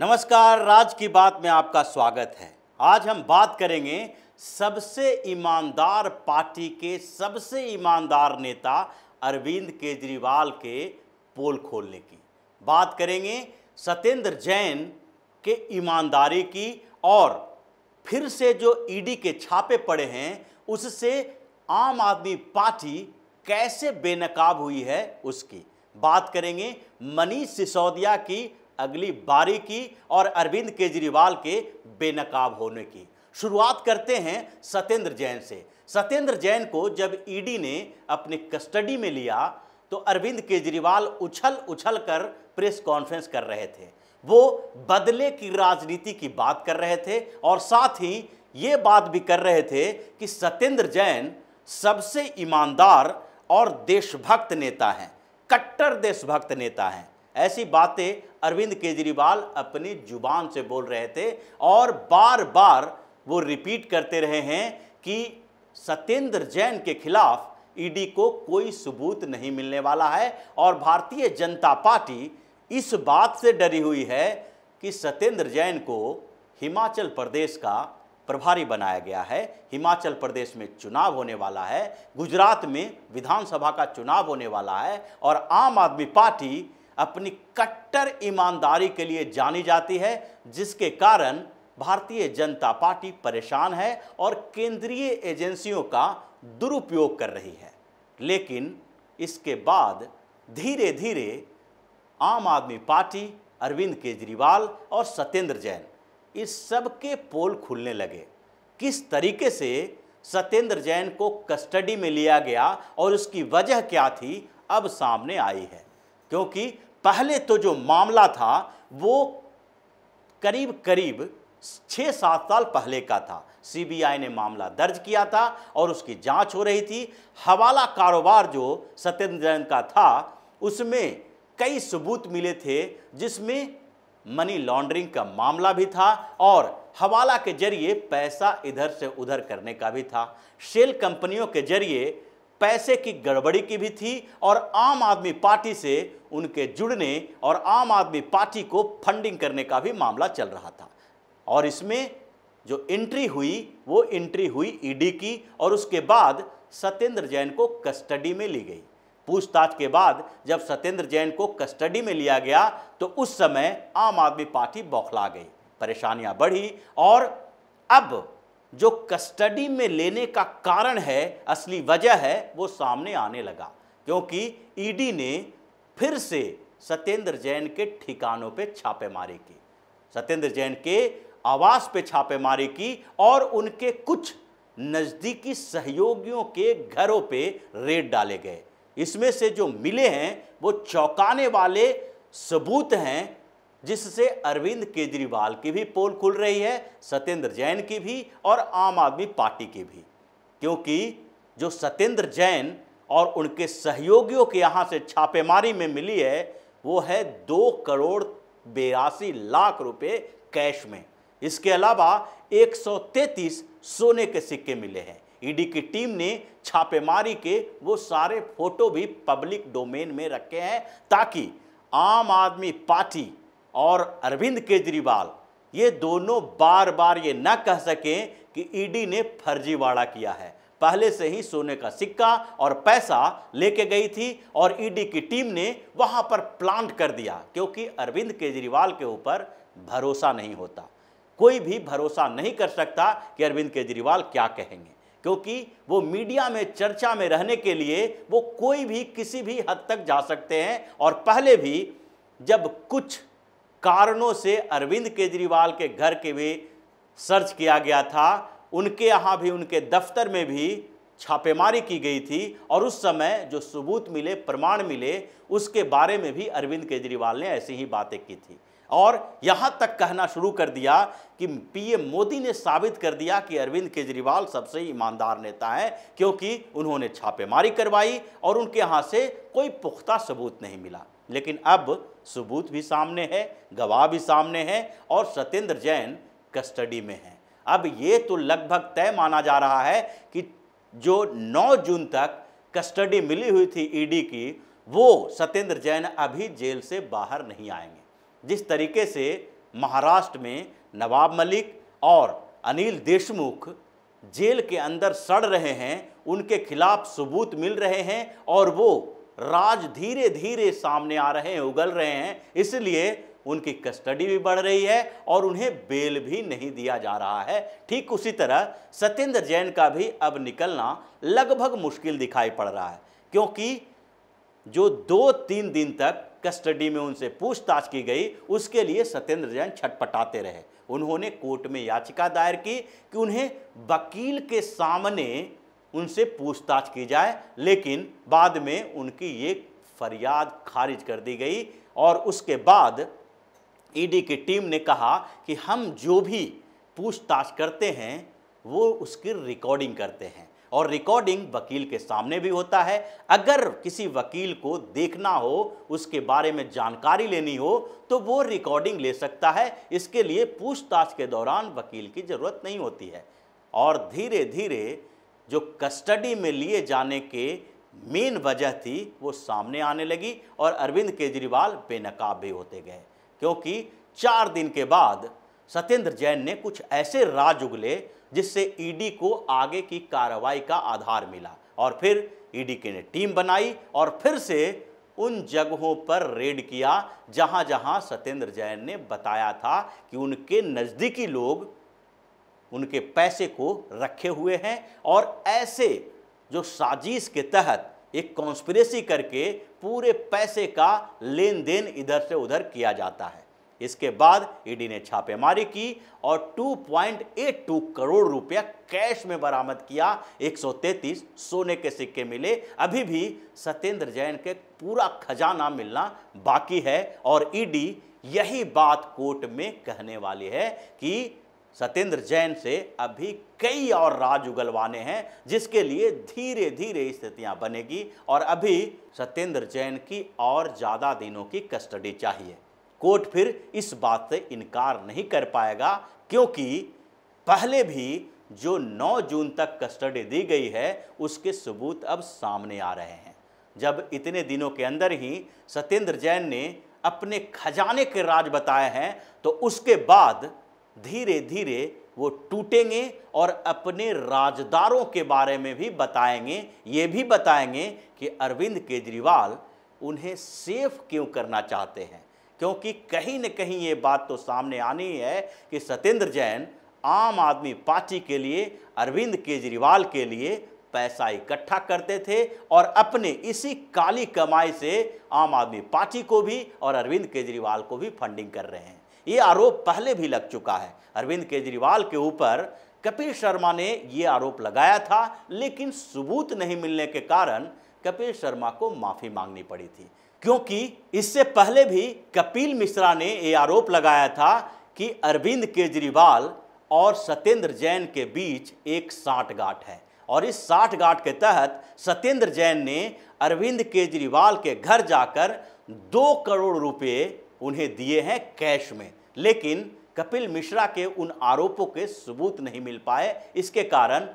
नमस्कार राज की बात में आपका स्वागत है आज हम बात करेंगे सबसे ईमानदार पार्टी के सबसे ईमानदार नेता अरविंद केजरीवाल के पोल खोलने की बात करेंगे सत्येंद्र जैन के ईमानदारी की और फिर से जो ईडी e के छापे पड़े हैं उससे आम आदमी पार्टी कैसे बेनकाब हुई है उसकी बात करेंगे मनीष सिसोदिया की अगली बारी की और अरविंद केजरीवाल के बेनकाब होने की शुरुआत करते हैं सत्येंद्र जैन से सत्येंद्र जैन को जब ईडी ने अपने कस्टडी में लिया तो अरविंद केजरीवाल उछल उछल कर प्रेस कॉन्फ्रेंस कर रहे थे वो बदले की राजनीति की बात कर रहे थे और साथ ही ये बात भी कर रहे थे कि सत्येंद्र जैन सबसे ईमानदार और देशभक्त नेता हैं कट्टर देशभक्त नेता हैं ऐसी बातें अरविंद केजरीवाल अपनी जुबान से बोल रहे थे और बार बार वो रिपीट करते रहे हैं कि सत्येंद्र जैन के खिलाफ ईडी को कोई सबूत नहीं मिलने वाला है और भारतीय जनता पार्टी इस बात से डरी हुई है कि सत्येंद्र जैन को हिमाचल प्रदेश का प्रभारी बनाया गया है हिमाचल प्रदेश में चुनाव होने वाला है गुजरात में विधानसभा का चुनाव होने वाला है और आम आदमी पार्टी अपनी कट्टर ईमानदारी के लिए जानी जाती है जिसके कारण भारतीय जनता पार्टी परेशान है और केंद्रीय एजेंसियों का दुरुपयोग कर रही है लेकिन इसके बाद धीरे धीरे आम आदमी पार्टी अरविंद केजरीवाल और सत्येंद्र जैन इस सब के पोल खुलने लगे किस तरीके से सत्येंद्र जैन को कस्टडी में लिया गया और उसकी वजह क्या थी अब सामने आई है क्योंकि पहले तो जो मामला था वो करीब करीब छः सात साल पहले का था सीबीआई ने मामला दर्ज किया था और उसकी जांच हो रही थी हवाला कारोबार जो सत्येंद्र जैन का था उसमें कई सबूत मिले थे जिसमें मनी लॉन्ड्रिंग का मामला भी था और हवाला के जरिए पैसा इधर से उधर करने का भी था शेल कंपनियों के जरिए पैसे की गड़बड़ी की भी थी और आम आदमी पार्टी से उनके जुड़ने और आम आदमी पार्टी को फंडिंग करने का भी मामला चल रहा था और इसमें जो एंट्री हुई वो एंट्री हुई ईडी की और उसके बाद सत्येंद्र जैन को कस्टडी में ली गई पूछताछ के बाद जब सत्येंद्र जैन को कस्टडी में लिया गया तो उस समय आम आदमी पार्टी बौखला गई परेशानियां बढ़ी और अब जो कस्टडी में लेने का कारण है असली वजह है वो सामने आने लगा क्योंकि ईडी ने फिर से सत्येंद्र जैन के ठिकानों पे छापेमारी की सत्येंद्र जैन के आवास पे छापेमारी की और उनके कुछ नज़दीकी सहयोगियों के घरों पे रेड डाले गए इसमें से जो मिले हैं वो चौंकाने वाले सबूत हैं जिससे अरविंद केजरीवाल की भी पोल खुल रही है सत्येंद्र जैन की भी और आम आदमी पार्टी की भी क्योंकि जो सत्येंद्र जैन और उनके सहयोगियों के यहाँ से छापेमारी में मिली है वो है दो करोड़ बयासी लाख रुपए कैश में इसके अलावा 133 सोने के सिक्के मिले हैं ईडी की टीम ने छापेमारी के वो सारे फोटो भी पब्लिक डोमेन में रखे हैं ताकि आम आदमी पार्टी और अरविंद केजरीवाल ये दोनों बार बार ये ना कह सकें कि ईडी ने फर्जीवाड़ा किया है पहले से ही सोने का सिक्का और पैसा लेके गई थी और ईडी की टीम ने वहाँ पर प्लांट कर दिया क्योंकि अरविंद केजरीवाल के ऊपर भरोसा नहीं होता कोई भी भरोसा नहीं कर सकता कि अरविंद केजरीवाल क्या कहेंगे क्योंकि वो मीडिया में चर्चा में रहने के लिए वो कोई भी किसी भी हद तक जा सकते हैं और पहले भी जब कुछ कारणों से अरविंद केजरीवाल के घर के भी सर्च किया गया था उनके यहाँ भी उनके दफ्तर में भी छापेमारी की गई थी और उस समय जो सबूत मिले प्रमाण मिले उसके बारे में भी अरविंद केजरीवाल ने ऐसी ही बातें की थी और यहाँ तक कहना शुरू कर दिया कि पीएम मोदी ने साबित कर दिया कि अरविंद केजरीवाल सबसे ईमानदार नेता हैं क्योंकि उन्होंने छापेमारी करवाई और उनके यहाँ से कोई पुख्ता सबूत नहीं मिला लेकिन अब सबूत भी सामने है गवाह भी सामने हैं और सत्येंद्र जैन कस्टडी में हैं अब ये तो लगभग तय माना जा रहा है कि जो 9 जून तक कस्टडी मिली हुई थी ईडी की वो सत्येंद्र जैन अभी जेल से बाहर नहीं आएंगे जिस तरीके से महाराष्ट्र में नवाब मलिक और अनिल देशमुख जेल के अंदर सड़ रहे हैं उनके खिलाफ सबूत मिल रहे हैं और वो राज धीरे धीरे सामने आ रहे हैं उगल रहे हैं इसलिए उनकी कस्टडी भी बढ़ रही है और उन्हें बेल भी नहीं दिया जा रहा है ठीक उसी तरह सत्येंद्र जैन का भी अब निकलना लगभग मुश्किल दिखाई पड़ रहा है क्योंकि जो दो तीन दिन तक कस्टडी में उनसे पूछताछ की गई उसके लिए सत्येंद्र जैन छटपटाते रहे उन्होंने कोर्ट में याचिका दायर की कि उन्हें वकील के सामने उनसे पूछताछ की जाए लेकिन बाद में उनकी ये फरियाद खारिज कर दी गई और उसके बाद ईडी की टीम ने कहा कि हम जो भी पूछताछ करते हैं वो उसकी रिकॉर्डिंग करते हैं और रिकॉर्डिंग वकील के सामने भी होता है अगर किसी वकील को देखना हो उसके बारे में जानकारी लेनी हो तो वो रिकॉर्डिंग ले सकता है इसके लिए पूछताछ के दौरान वकील की ज़रूरत नहीं होती है और धीरे धीरे जो कस्टडी में लिए जाने के मेन वजह थी वो सामने आने लगी और अरविंद केजरीवाल बेनकाब भी होते गए क्योंकि चार दिन के बाद सत्येंद्र जैन ने कुछ ऐसे राज उगले जिससे ईडी को आगे की कार्रवाई का आधार मिला और फिर ईडी के ने टीम बनाई और फिर से उन जगहों पर रेड किया जहां जहां सत्येंद्र जैन ने बताया था कि उनके नज़दीकी लोग उनके पैसे को रखे हुए हैं और ऐसे जो साजिश के तहत एक कॉन्स्परेसी करके पूरे पैसे का लेन देन इधर से उधर किया जाता है इसके बाद ईडी e ने छापेमारी की और 2.82 करोड़ रुपया कैश में बरामद किया 133 सोने के सिक्के मिले अभी भी सत्येंद्र जैन के पूरा खजाना मिलना बाकी है और ईडी e यही बात कोर्ट में कहने वाली है कि सत्येंद्र जैन से अभी कई और राज उगलवाने हैं जिसके लिए धीरे धीरे स्थितियां बनेगी और अभी सत्येंद्र जैन की और ज़्यादा दिनों की कस्टडी चाहिए कोर्ट फिर इस बात से इनकार नहीं कर पाएगा क्योंकि पहले भी जो 9 जून तक कस्टडी दी गई है उसके सबूत अब सामने आ रहे हैं जब इतने दिनों के अंदर ही सत्येंद्र जैन ने अपने खजाने के राज बताए हैं तो उसके बाद धीरे धीरे वो टूटेंगे और अपने राजदारों के बारे में भी बताएंगे ये भी बताएंगे कि अरविंद केजरीवाल उन्हें सेफ क्यों करना चाहते हैं क्योंकि कहीं न कहीं ये बात तो सामने आनी है कि सत्येंद्र जैन आम आदमी पार्टी के लिए अरविंद केजरीवाल के लिए पैसा इकट्ठा करते थे और अपने इसी काली कमाई से आम आदमी पार्टी को भी और अरविंद केजरीवाल को भी फंडिंग कर रहे हैं ये आरोप पहले भी लग चुका है अरविंद केजरीवाल के ऊपर कपिल शर्मा ने ये आरोप लगाया था लेकिन सबूत नहीं मिलने के कारण कपिल शर्मा को माफ़ी मांगनी पड़ी थी क्योंकि इससे पहले भी कपिल मिश्रा ने ये आरोप लगाया था कि अरविंद केजरीवाल और सत्येंद्र जैन के बीच एक साठगांठ है और इस साठगांठ के तहत सत्येंद्र जैन ने अरविंद केजरीवाल के घर जाकर दो करोड़ रुपए उन्हें दिए हैं कैश में लेकिन कपिल मिश्रा के उन आरोपों के सबूत नहीं मिल पाए इसके कारण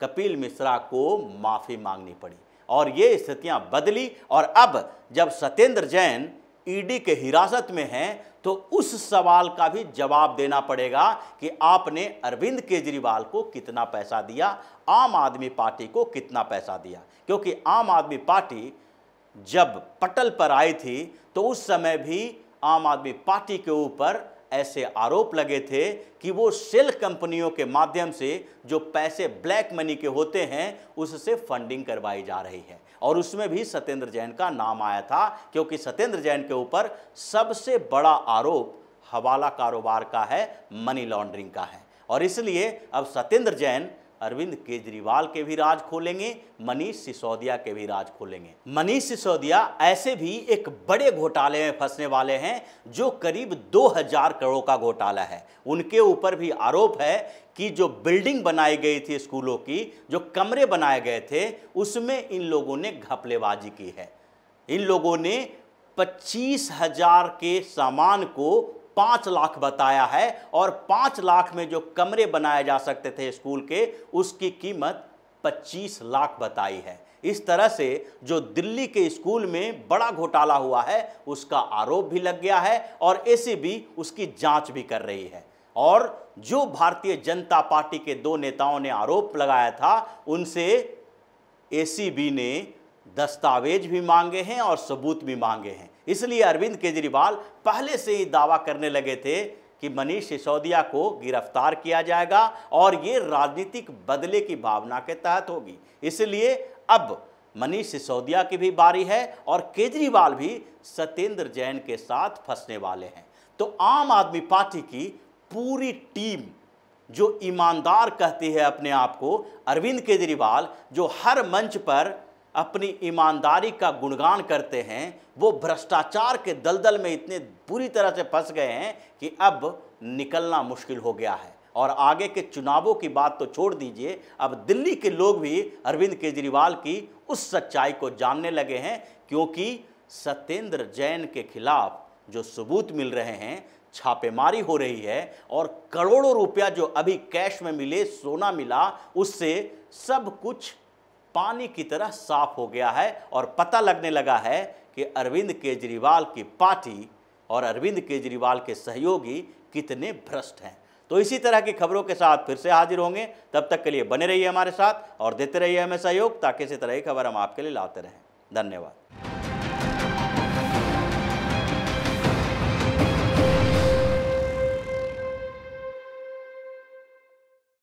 कपिल मिश्रा को माफ़ी मांगनी पड़ी और ये स्थितियां बदली और अब जब सत्येंद्र जैन ईडी e के हिरासत में हैं तो उस सवाल का भी जवाब देना पड़ेगा कि आपने अरविंद केजरीवाल को कितना पैसा दिया आम आदमी पार्टी को कितना पैसा दिया क्योंकि आम आदमी पार्टी जब पटल पर आई थी तो उस समय भी आम आदमी पार्टी के ऊपर ऐसे आरोप लगे थे कि वो सेल कंपनियों के माध्यम से जो पैसे ब्लैक मनी के होते हैं उससे फंडिंग करवाई जा रही है और उसमें भी सत्येंद्र जैन का नाम आया था क्योंकि सत्येंद्र जैन के ऊपर सबसे बड़ा आरोप हवाला कारोबार का है मनी लॉन्ड्रिंग का है और इसलिए अब सत्येंद्र जैन अरविंद केजरीवाल के भी राज खोलेंगे मनीष सिसोदिया के भी राज खोलेंगे मनीष सिसोदिया ऐसे भी एक बड़े घोटाले में फंसने वाले हैं जो करीब 2000 करोड़ का घोटाला है उनके ऊपर भी आरोप है कि जो बिल्डिंग बनाई गई थी स्कूलों की जो कमरे बनाए गए थे उसमें इन लोगों ने घपलेबाजी की है इन लोगों ने पच्चीस हजार के सामान को पाँच लाख बताया है और पाँच लाख में जो कमरे बनाए जा सकते थे स्कूल के उसकी कीमत पच्चीस लाख बताई है इस तरह से जो दिल्ली के स्कूल में बड़ा घोटाला हुआ है उसका आरोप भी लग गया है और भी उसकी जांच भी कर रही है और जो भारतीय जनता पार्टी के दो नेताओं ने आरोप लगाया था उनसे एसीबी ने दस्तावेज भी मांगे हैं और सबूत भी मांगे हैं इसलिए अरविंद केजरीवाल पहले से ही दावा करने लगे थे कि मनीष सिसोदिया को गिरफ्तार किया जाएगा और ये राजनीतिक बदले की भावना के तहत होगी इसलिए अब मनीष सिसोदिया की भी बारी है और केजरीवाल भी सत्येंद्र जैन के साथ फंसने वाले हैं तो आम आदमी पार्टी की पूरी टीम जो ईमानदार कहती है अपने आप को अरविंद केजरीवाल जो हर मंच पर अपनी ईमानदारी का गुणगान करते हैं वो भ्रष्टाचार के दलदल में इतने बुरी तरह से फंस गए हैं कि अब निकलना मुश्किल हो गया है और आगे के चुनावों की बात तो छोड़ दीजिए अब दिल्ली के लोग भी अरविंद केजरीवाल की उस सच्चाई को जानने लगे हैं क्योंकि सत्येंद्र जैन के खिलाफ जो सबूत मिल रहे हैं छापेमारी हो रही है और करोड़ों रुपया जो अभी कैश में मिले सोना मिला उससे सब कुछ पानी की तरह साफ हो गया है और पता लगने लगा है कि अरविंद केजरीवाल की पार्टी और अरविंद केजरीवाल के सहयोगी कितने भ्रष्ट हैं तो इसी तरह की खबरों के साथ फिर से हाजिर होंगे तब तक के लिए बने रहिए हमारे साथ और देते रहिए हमें सहयोग ताकि इसी तरह की खबर हम आपके लिए लाते रहें धन्यवाद